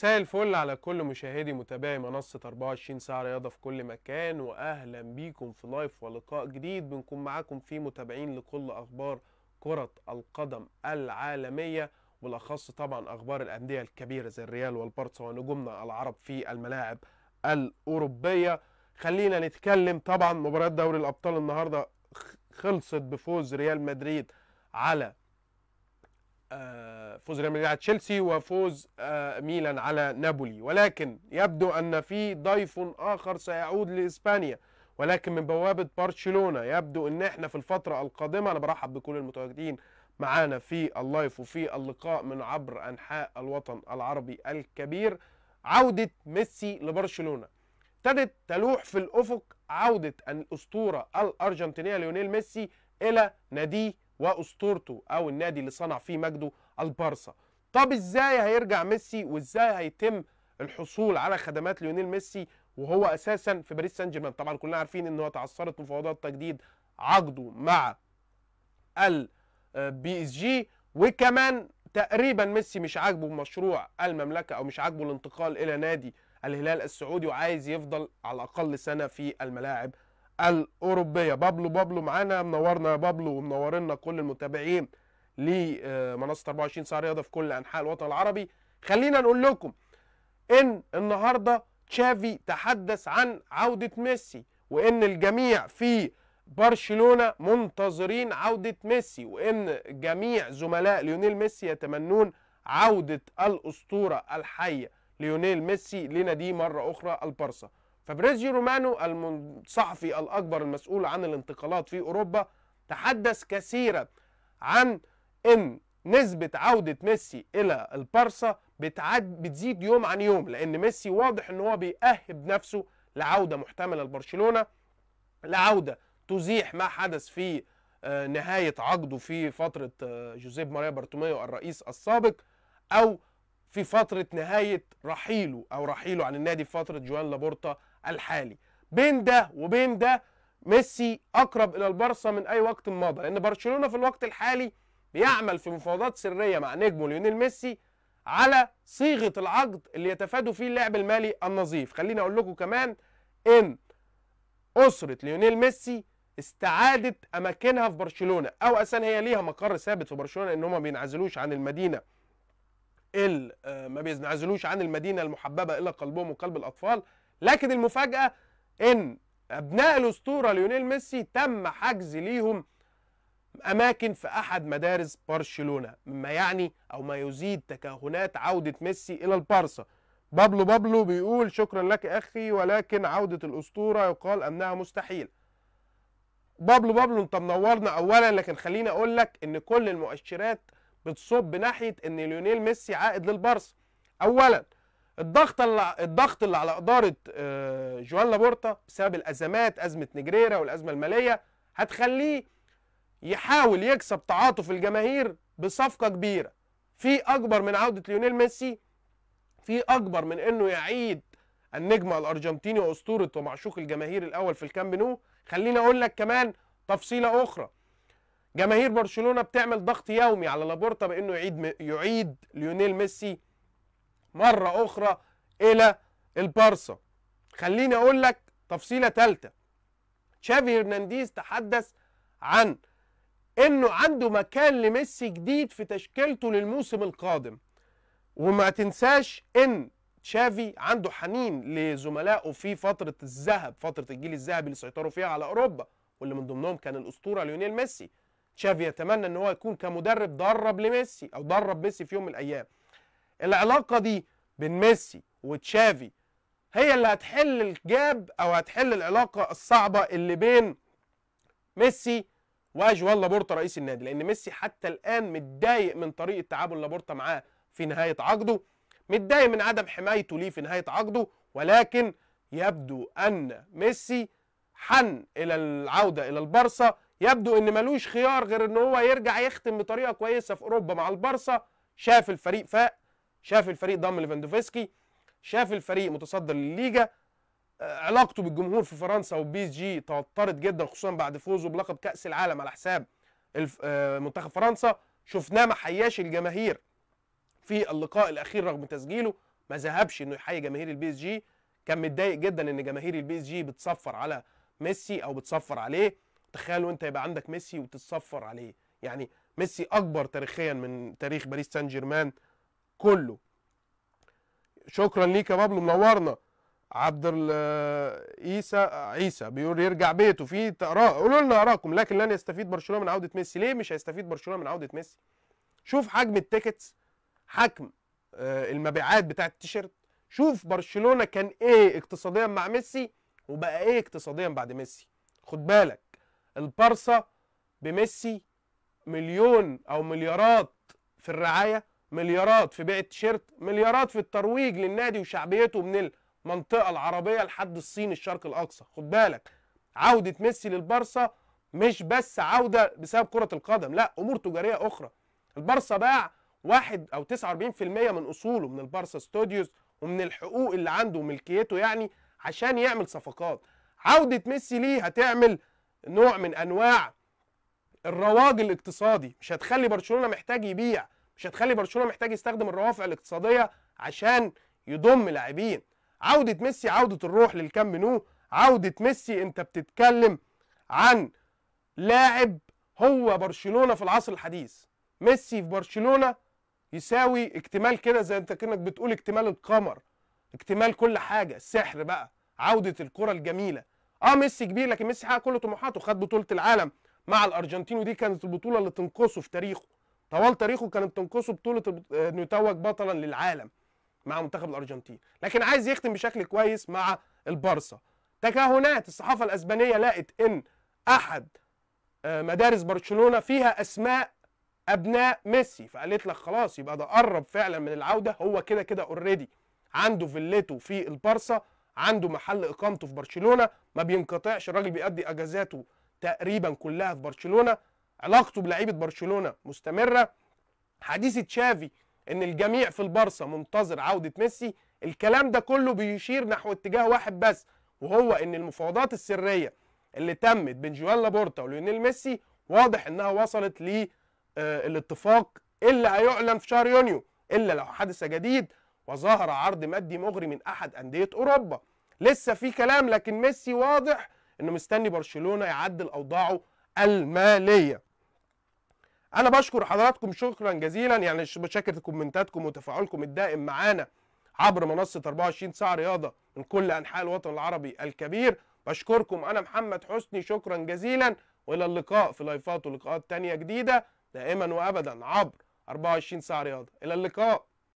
مساء الفل على كل مشاهدي متابعي منصة 24 ساعة رياضة في كل مكان وأهلا بيكم في لايف ولقاء جديد بنكون معاكم فيه متابعين لكل أخبار كرة القدم العالمية والأخص طبعا أخبار الأندية الكبيرة زي الريال والبارسا ونجومنا العرب في الملاعب الأوروبية خلينا نتكلم طبعا مباراة دوري الأبطال النهاردة خلصت بفوز ريال مدريد على آه، فوز ريال مدريد على تشيلسي وفوز آه، ميلان على نابولي ولكن يبدو ان في ضيف اخر سيعود لاسبانيا ولكن من بوابه برشلونه يبدو ان احنا في الفتره القادمه انا برحب بكل المتواجدين معانا في اللايف وفي اللقاء من عبر انحاء الوطن العربي الكبير عوده ميسي لبرشلونه ابتدت تلوح في الافق عوده الاسطوره الارجنتينيه ليونيل ميسي الى ناديه واسطورته او النادي اللي صنع فيه مجده البارسا طب ازاي هيرجع ميسي وازاي هيتم الحصول على خدمات ليونيل ميسي وهو اساسا في باريس سان جيرمان طبعا كلنا عارفين ان هو تعثرت مفاوضات تجديد عقده مع البي آه، اس جي وكمان تقريبا ميسي مش عاجبه مشروع المملكه او مش عاجبه الانتقال الى نادي الهلال السعودي وعايز يفضل على الاقل سنه في الملاعب الاوروبيه بابلو بابلو معانا منورنا يا بابلو ومنورنا كل المتابعين لمنصه آه، 24 ساعه رياضه في كل انحاء الوطن العربي خلينا نقول لكم ان النهارده تشافي تحدث عن عوده ميسي وان الجميع في برشلونه منتظرين عوده ميسي وان جميع زملاء ليونيل ميسي يتمنون عوده الاسطوره الحيه ليونيل ميسي لنادي مره اخرى البارسا فابريزيو رومانو الصحفي الأكبر المسؤول عن الانتقالات في أوروبا تحدث كثيرا عن أن نسبة عودة ميسي إلى البارسا بتعد بتزيد يوم عن يوم لأن ميسي واضح أن هو بيأهب نفسه لعودة محتملة لبرشلونة لعودة تزيح ما حدث في آه، نهاية عقده في فترة آه، جوزيف ماريا بارتوميو الرئيس السابق أو في فترة نهاية رحيله أو رحيله عن النادي في فترة جوان لابورتا الحالي بين ده وبين ده ميسي اقرب الى البارسا من اي وقت مضى لان برشلونه في الوقت الحالي بيعمل في مفاوضات سريه مع نجمه ليونيل ميسي على صيغه العقد اللي يتفادوا فيه اللعب المالي النظيف خليني اقول لكم كمان ان اسره ليونيل ميسي استعادت اماكنها في برشلونه او اساسا هي ليها مقر ثابت في برشلونه ان هم ما بينعزلوش عن المدينه ال آه، ما بينعزلوش عن المدينه المحببه الى قلبهم وقلب الاطفال لكن المفاجاه ان ابناء الاسطوره ليونيل ميسي تم حجز ليهم اماكن في احد مدارس برشلونه مما يعني او ما يزيد تكهنات عوده ميسي الى البارسا بابلو بابلو بيقول شكرا لك اخي ولكن عوده الاسطوره يقال انها مستحيل بابلو بابلو انت منورنا اولا لكن خليني اقول لك ان كل المؤشرات بتصب ناحيه ان ليونيل ميسي عائد للبارسا اولا الضغط اللي الضغط اللي على اداره آه، جوان لابورتا بسبب الازمات ازمه نجريرا والازمه الماليه هتخليه يحاول يكسب تعاطف الجماهير بصفقه كبيره في اكبر من عوده ليونيل ميسي في اكبر من انه يعيد النجم الارجنتيني واسطوره ومعشوق الجماهير الاول في الكامب نو خليني اقول لك كمان تفصيله اخرى جماهير برشلونه بتعمل ضغط يومي على لابورتا بانه يعيد م... يعيد ليونيل ميسي مرة أخرى إلى البارسا خليني أقول لك تفصيلة ثالثة تشافي هرنانديز تحدث عن انه عنده مكان لميسي جديد في تشكيلته للموسم القادم وما تنساش ان تشافي عنده حنين لزملائه في فترة الذهب فترة الجيل الذهبي اللي سيطروا فيها على أوروبا واللي من ضمنهم كان الأسطورة ليونيل ميسي تشافي يتمنى ان هو يكون كمدرب درب لميسي او درب ميسي في يوم من الايام العلاقه دي بين ميسي وتشافي هي اللي هتحل الجاب او هتحل العلاقه الصعبه اللي بين ميسي واجوال لابورتا رئيس النادي لان ميسي حتى الان متضايق من طريقه تعامل لابورتا معاه في نهايه عقده متضايق من عدم حمايته ليه في نهايه عقده ولكن يبدو ان ميسي حن الى العوده الى البارسا يبدو ان ملوش خيار غير ان هو يرجع يختم بطريقه كويسه في اوروبا مع البارسا شاف الفريق فاق شاف الفريق ضم ليفاندوفسكي شاف الفريق متصدر للليجا آه، علاقته بالجمهور في فرنسا وبي اس جي توترت جدا خصوصا بعد فوزه بلقب كاس العالم على حساب آه، منتخب فرنسا شفناه ما حياش الجماهير في اللقاء الاخير رغم تسجيله ما ذهبش انه يحيي جماهير البي اس جي كان متضايق جدا ان جماهير البي اس جي بتصفر على ميسي او بتصفر عليه تخيلوا انت يبقى عندك ميسي وتتصفر عليه يعني ميسي اكبر تاريخيا من تاريخ باريس سان جيرمان كله شكرا ليك يا بابلو منورنا عبد عيسى عيسى بيقول يرجع بيته في تقرا قولوا لنا اراكم لكن لن يستفيد برشلونه من عوده ميسي ليه مش هيستفيد برشلونه من عوده ميسي شوف حجم التيكتس حجم آه، المبيعات بتاعه التيشيرت شوف برشلونه كان ايه اقتصاديا مع ميسي وبقى ايه اقتصاديا بعد ميسي خد بالك البارسا بميسي مليون او مليارات في الرعايه مليارات في بيع التيشيرت مليارات في الترويج للنادي وشعبيته من المنطقه العربيه لحد الصين الشرق الاقصى خد بالك عوده ميسي للبرصة مش بس عوده بسبب كره القدم لا امور تجاريه اخرى البرصة باع واحد او 49% من اصوله من البرصة ستوديوز ومن الحقوق اللي عنده وملكيته يعني عشان يعمل صفقات عوده ميسي ليه هتعمل نوع من انواع الرواج الاقتصادي مش هتخلي برشلونه محتاج يبيع مش هتخلي برشلونه محتاج يستخدم الروافع الاقتصاديه عشان يضم لاعبين عوده ميسي عوده الروح للكامب نو عوده ميسي انت بتتكلم عن لاعب هو برشلونه في العصر الحديث ميسي في برشلونه يساوي اكتمال كده زي انت كانك بتقول اكتمال القمر اكتمال كل حاجه السحر بقى عوده الكره الجميله اه ميسي كبير لكن ميسي حقق كل طموحاته خد بطوله العالم مع الارجنتين ودي كانت البطوله اللي تنقصه في تاريخه طوال تاريخه كانت تنقصه بطوله آه، انه يتوج بطلا للعالم مع منتخب الارجنتين لكن عايز يختم بشكل كويس مع البارسا تكهنات الصحافه الاسبانيه لقت ان احد آه، مدارس برشلونه فيها اسماء ابناء ميسي فقالت لك خلاص يبقى ده قرب فعلا من العوده هو كده كده اوريدي عنده فيلته في البارسا عنده محل اقامته في برشلونه ما بينقطعش الراجل بيأدي اجازاته تقريبا كلها في برشلونه علاقته بلعيبه برشلونه مستمره حديث تشافي ان الجميع في البارسا منتظر عوده ميسي الكلام ده كله بيشير نحو اتجاه واحد بس وهو ان المفاوضات السريه اللي تمت بين جوان لابورتا وليونيل ميسي واضح انها وصلت للاتفاق آه، اللي هيعلن في شهر يونيو الا لو حدث جديد وظهر عرض مادي مغري من احد انديه اوروبا لسه في كلام لكن ميسي واضح انه مستني برشلونه يعدل اوضاعه الماليه انا بشكر حضراتكم شكرا جزيلا يعني بشكر كومنتاتكم وتفاعلكم الدائم معانا عبر منصه 24 ساعه رياضه من كل انحاء الوطن العربي الكبير بشكركم انا محمد حسني شكرا جزيلا والى اللقاء في لايفات ولقاءات تانية جديده دائما وابدا عبر 24 ساعه رياضه الى اللقاء